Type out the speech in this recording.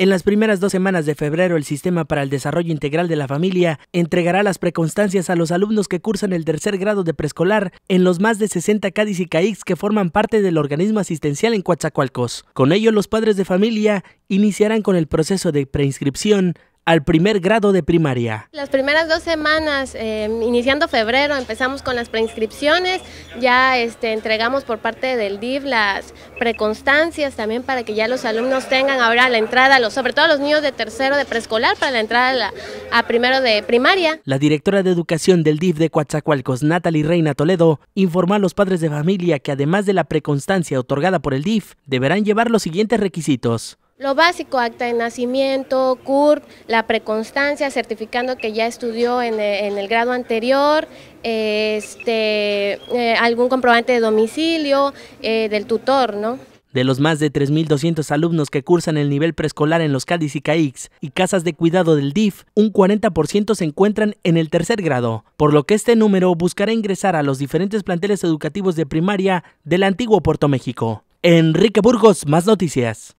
En las primeras dos semanas de febrero, el Sistema para el Desarrollo Integral de la Familia entregará las preconstancias a los alumnos que cursan el tercer grado de preescolar en los más de 60 Cádiz y CAIX que forman parte del organismo asistencial en Coatzacoalcos. Con ello, los padres de familia iniciarán con el proceso de preinscripción al primer grado de primaria. Las primeras dos semanas, eh, iniciando febrero, empezamos con las preinscripciones, ya este, entregamos por parte del DIF las preconstancias también para que ya los alumnos tengan ahora la entrada, sobre todo los niños de tercero de preescolar, para la entrada a, primero de primaria. La directora de educación del DIF de Coatzacoalcos, Natalie Reina Toledo, informó a los padres de familia que además de la preconstancia otorgada por el DIF, deberán llevar los siguientes requisitos lo básico, acta de nacimiento, CURP, la preconstancia, certificando que ya estudió en eh, el, grado anterior, este, eh, algún comprobante de domicilio, eh, del tutor, ¿no? De los más de 3.200 alumnos que cursan el nivel preescolar en los Cádiz y CAIX y casas de cuidado del DIF, un 40% se encuentran en el tercer grado, por lo que este número buscará ingresar a los diferentes planteles educativos de primaria del antiguo Puerto México. Enrique Burgos, más noticias.